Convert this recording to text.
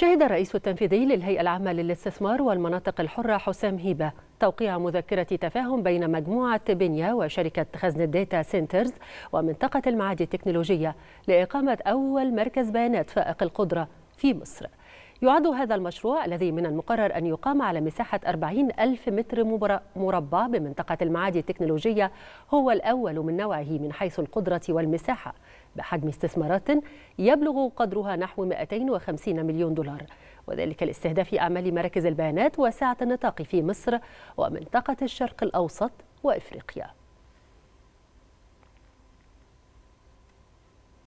شهد الرئيس التنفيذي للهيئة العامة للاستثمار والمناطق الحرة حسام هيبة توقيع مذكرة تفاهم بين مجموعة بنيا وشركة خزنة داتا سنترز ومنطقة المعادي التكنولوجية لإقامة أول مركز بيانات فائق القدرة في مصر يعد هذا المشروع الذي من المقرر أن يقام على مساحة 40 ألف متر مربع بمنطقة المعادي التكنولوجية هو الأول من نوعه من حيث القدرة والمساحة بحجم استثمارات يبلغ قدرها نحو 250 مليون دولار وذلك لاستهداف أعمال مراكز البيانات وسعة النطاق في مصر ومنطقة الشرق الأوسط وإفريقيا